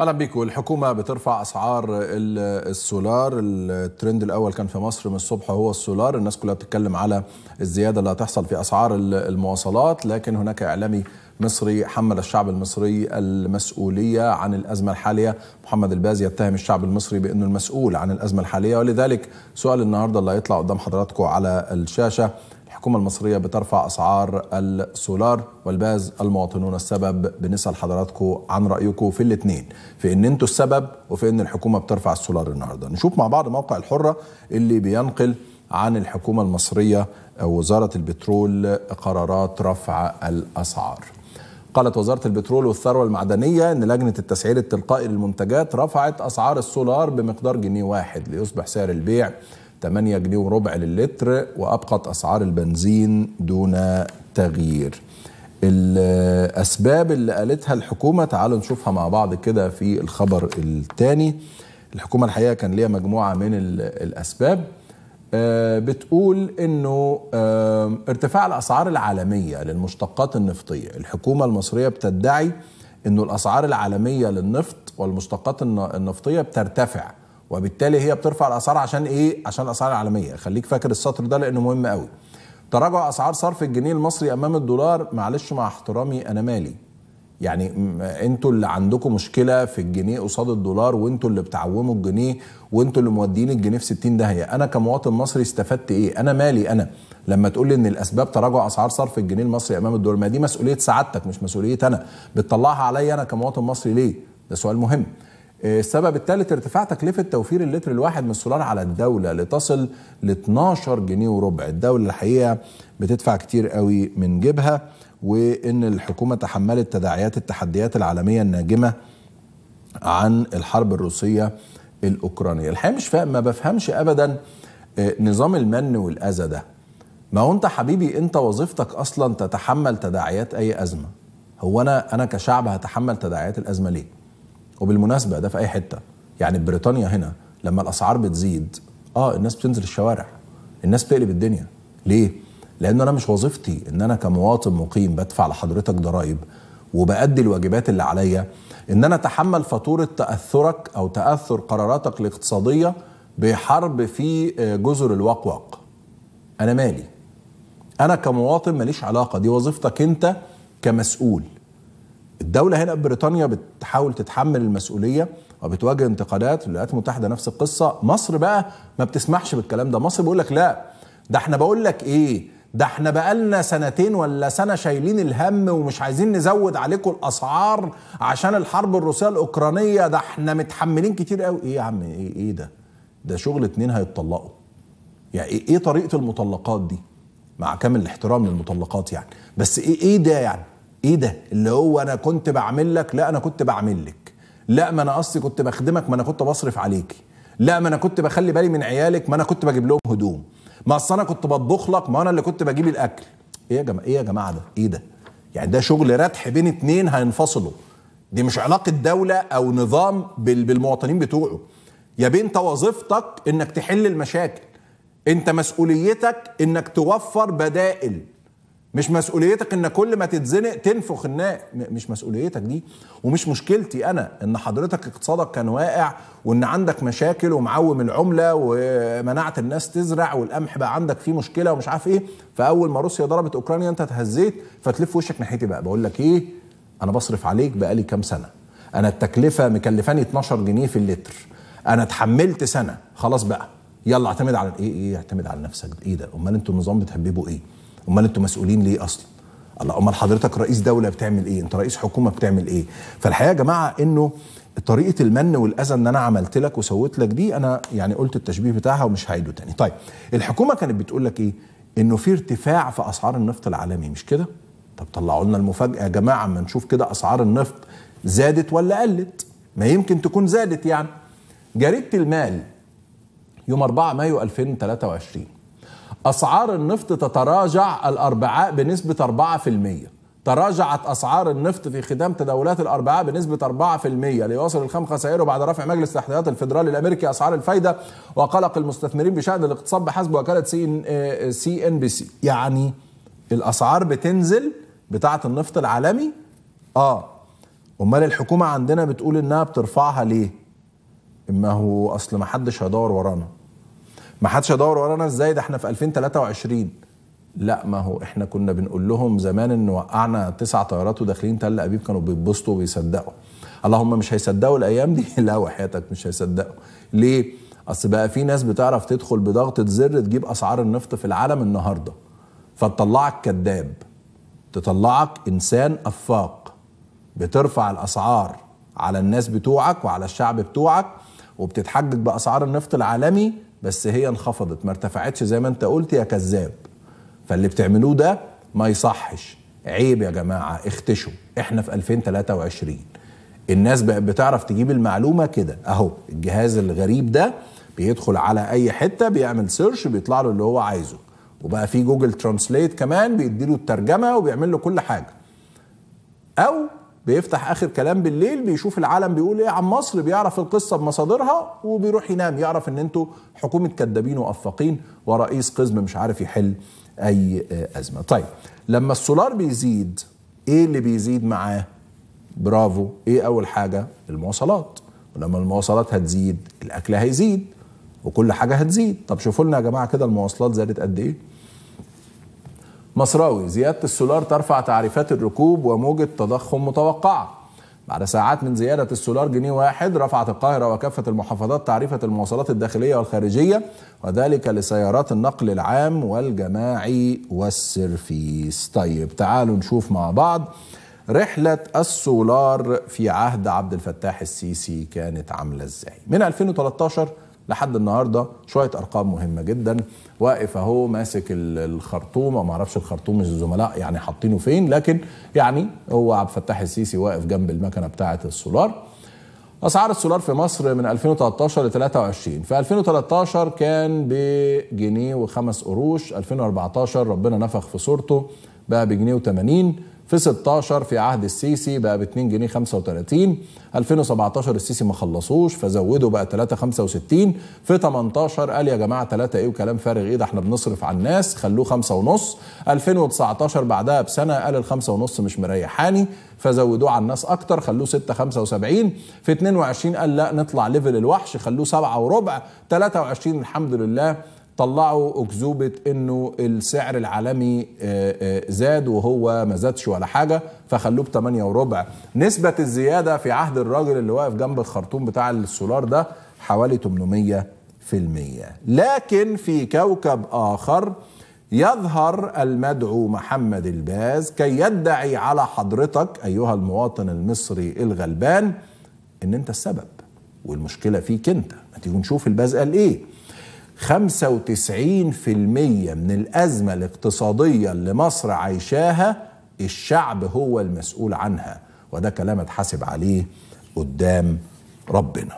اهلا بيكم الحكومه بترفع اسعار السولار الترند الاول كان في مصر من الصبح هو السولار الناس كلها بتتكلم على الزياده اللي هتحصل في اسعار المواصلات لكن هناك اعلامي مصري حمل الشعب المصري المسؤوليه عن الازمه الحاليه محمد البازي يتهم الشعب المصري بانه المسؤول عن الازمه الحاليه ولذلك سؤال النهارده اللي هيطلع قدام حضراتكم على الشاشه الحكومة المصرية بترفع أسعار السولار والباز المواطنون السبب بنسأل حضراتكم عن رأيكم في الاثنين في أن أنتوا السبب وفي أن الحكومة بترفع السولار النهاردة نشوف مع بعض موقع الحرة اللي بينقل عن الحكومة المصرية وزارة البترول قرارات رفع الأسعار قالت وزارة البترول والثروة المعدنية أن لجنة التسعير التلقائي للمنتجات رفعت أسعار السولار بمقدار جنيه واحد ليصبح سعر البيع 8 جنيه وربع للتر وأبقت أسعار البنزين دون تغيير الأسباب اللي قالتها الحكومة تعالوا نشوفها مع بعض كده في الخبر الثاني الحكومة الحقيقة كان ليها مجموعة من الأسباب آه، بتقول انه آه، ارتفاع الاسعار العالميه للمشتقات النفطيه، الحكومه المصريه بتدعي انه الاسعار العالميه للنفط والمشتقات النفطيه بترتفع وبالتالي هي بترفع الاسعار عشان ايه عشان الاسعار العالميه خليك فاكر السطر ده لانه مهم قوي تراجع اسعار صرف الجنيه المصري امام الدولار معلش مع احترامي انا مالي يعني انتوا اللي عندكم مشكله في الجنيه قصاد الدولار وانتوا اللي بتعوموا الجنيه وانتوا اللي مودين الجنيه في 60 داهيه انا كمواطن مصري استفدت ايه انا مالي انا لما تقول لي ان الاسباب تراجع اسعار صرف الجنيه المصري امام الدولار ما دي مسؤوليه سعادتك مش مسؤوليه انا بتطلعها عليا انا كمواطن مصري ليه ده سؤال مهم السبب الثالث ارتفاع تكلفة توفير اللتر الواحد من السولار على الدولة لتصل ل 12 جنيه وربع الدولة الحقيقة بتدفع كتير قوي من جيبها وإن الحكومة تحملت تداعيات التحديات العالمية الناجمة عن الحرب الروسية الأوكرانية الحقيقة مش فاهم ما بفهمش أبدا آه، نظام المن والأذى ده ما هو أنت حبيبي أنت وظيفتك أصلا تتحمل تداعيات أي أزمة هو أنا أنا كشعب هتحمل تداعيات الأزمة ليه؟ وبالمناسبه ده في اي حته يعني بريطانيا هنا لما الاسعار بتزيد اه الناس بتنزل الشوارع الناس بتقلب الدنيا ليه لان انا مش وظيفتي ان انا كمواطن مقيم بدفع لحضرتك ضرائب وبأدي الواجبات اللي عليا ان انا اتحمل فاتوره تاثرك او تاثر قراراتك الاقتصاديه بحرب في آه، جزر الوقوق انا مالي انا كمواطن ماليش علاقه دي وظيفتك انت كمسؤول الدولة هنا بريطانيا بتحاول تتحمل المسؤولية وبتواجه انتقادات الولايات المتحدة نفس القصة مصر بقى ما بتسمحش بالكلام ده مصر بيقول لك لا ده احنا بقول لك ايه ده احنا بقالنا سنتين ولا سنة شايلين الهم ومش عايزين نزود عليكم الأسعار عشان الحرب الروسية الأوكرانية ده احنا متحملين كتير قوي ايه يا عم ايه ايه ده ده شغل اتنين هيتطلقوا يعني ايه, ايه طريقة المطلقات دي مع كامل الاحترام للمطلقات يعني بس ايه ايه ده يعني ايه ده اللي هو انا كنت بعمل لك لا انا كنت بعمل لك لا ما انا اصلي كنت بخدمك ما انا كنت بصرف عليكي لا ما انا كنت بخلي بالي من عيالك ما انا كنت بجيب لهم هدوم ما اصل انا كنت بطبخ لك ما انا اللي كنت بجيب الاكل ايه يا جماعه ايه يا جماعه ده ايه ده يعني ده شغل ردح بين اتنين هينفصلوا دي مش علاقه دوله او نظام بالمواطنين بتوعه يا بيه انت وظيفتك انك تحل المشاكل انت مسؤوليتك انك توفر بدائل مش مسؤوليتك ان كل ما تتزنق تنفخ الناء مش مسؤوليتك دي ومش مشكلتي انا ان حضرتك اقتصادك كان واقع وان عندك مشاكل ومعوم العمله ومنعت الناس تزرع والقمح بقى عندك فيه مشكله ومش عارف ايه فاول ما روسيا ضربت اوكرانيا انت اتهزيت فتلف وشك ناحيتي بقى بقول لك ايه انا بصرف عليك بقالي كام سنه انا التكلفه مكلفاني 12 جنيه في اللتر انا اتحملت سنه خلاص بقى يلا اعتمد على ايه ايه اعتمد على نفسك ايه ده امال انتوا النظام بتحببوا ايه امال انتوا مسؤولين ليه اصلا الله امال حضرتك رئيس دوله بتعمل ايه انت رئيس حكومه بتعمل ايه فالحقيقه يا جماعه انه طريقه المن والاذى ان انا عملت لك وسويت لك دي انا يعني قلت التشبيه بتاعها ومش هعيده تاني طيب الحكومه كانت بتقول لك ايه انه في ارتفاع في اسعار النفط العالمي مش كده طب طلعوا لنا المفاجاه يا جماعه اما نشوف كده اسعار النفط زادت ولا قلت ما يمكن تكون زادت يعني جريده المال يوم 4 مايو 2023 أسعار النفط تتراجع الأربعاء بنسبة 4% تراجعت أسعار النفط في ختام تداولات الأربعاء بنسبة 4% ليواصل الخام خسائره بعد رفع مجلس التحديات الفدرالي الأمريكي أسعار الفايدة وقلق المستثمرين بشأن الاقتصاد بحسب وكالة سي ان آه، سي ان بي سي يعني الأسعار بتنزل بتاعة النفط العالمي آه أمال الحكومة عندنا بتقول إنها بترفعها ليه؟ ما هو أصل ما حدش هيدور ورانا ما حدش يدور ورانا ازاي ده احنا في 2023 لا ما هو احنا كنا بنقول لهم زمان ان وقعنا تسع طيارات وداخلين تل ابيب كانوا بيتبسطوا وبيصدقوا اللهم مش هيصدقوا الايام دي لا وحياتك مش هيصدقوا ليه اصل بقى في ناس بتعرف تدخل بضغطه زر تجيب اسعار النفط في العالم النهارده فتطلعك كذاب تطلعك انسان افاق بترفع الاسعار على الناس بتوعك وعلى الشعب بتوعك وبتتحجج باسعار النفط العالمي بس هي انخفضت ما ارتفعتش زي ما انت قلت يا كذاب فاللي بتعملوه ده ما يصحش عيب يا جماعه اختشوا احنا في 2023 الناس بقت بتعرف تجيب المعلومه كده اهو الجهاز الغريب ده بيدخل على اي حته بيعمل سيرش بيطلع له اللي هو عايزه وبقى في جوجل ترانسليت كمان بيديله الترجمه وبيعمل له كل حاجه او بيفتح اخر كلام بالليل بيشوف العالم بيقول ايه عن مصر بيعرف القصه بمصادرها وبيروح ينام يعرف ان انتوا حكومه كدابين وافقين ورئيس قزم مش عارف يحل اي آه، ازمه. طيب لما السولار بيزيد ايه اللي بيزيد معاه؟ برافو ايه اول حاجه؟ المواصلات ولما المواصلات هتزيد الاكل هيزيد وكل حاجه هتزيد، طب شوفوا لنا يا جماعه كده المواصلات زادت قد ايه؟ مصراوي زيادة السولار ترفع تعريفات الركوب وموجة تضخم متوقعة بعد ساعات من زيادة السولار جنيه واحد رفعت القاهرة وكافة المحافظات تعريفة المواصلات الداخلية والخارجية وذلك لسيارات النقل العام والجماعي والسيرفيس طيب تعالوا نشوف مع بعض رحلة السولار في عهد عبد الفتاح السيسي كانت عاملة ازاي من 2013 لحد النهارده شويه ارقام مهمه جدا واقف اهو ماسك او ما اعرفش الخرطوم الزملاء يعني حاطينه فين لكن يعني هو عبد الفتاح السيسي واقف جنب المكنه بتاعه السولار اسعار السولار في مصر من 2013 ل 23 في 2013 كان بجنيه وخمس قروش 2014 ربنا نفخ في صورته بقى بجنيه و80 في 16 في عهد السيسي بقى ب 2 جنيه 35 2017 السيسي ما خلصوش فزودوا بقى 3.65 في 18 قال يا جماعه 3 ايه وكلام فارغ ايه ده احنا بنصرف على الناس خلوه 5 ونص 2019 بعدها بسنه قال ال 5 ونص مش مريحاني فزودوه على الناس اكتر خلوه 6.75 في 22 قال لا نطلع ليفل الوحش خلوه 7 وربع 23 الحمد لله طلعوا أكذوبة أنه السعر العالمي آه، آه، زاد وهو ما زادش ولا حاجة فخلوه ب 8 وربع نسبة الزيادة في عهد الراجل اللي واقف جنب الخرطوم بتاع السولار ده حوالي 800 في المية لكن في كوكب آخر يظهر المدعو محمد الباز كي يدعي على حضرتك أيها المواطن المصري الغلبان أن أنت السبب والمشكلة فيك أنت ما تيجي نشوف الباز قال إيه 95% من الأزمة الاقتصادية اللي مصر عايشاها الشعب هو المسؤول عنها وده كلام اتحاسب عليه قدام ربنا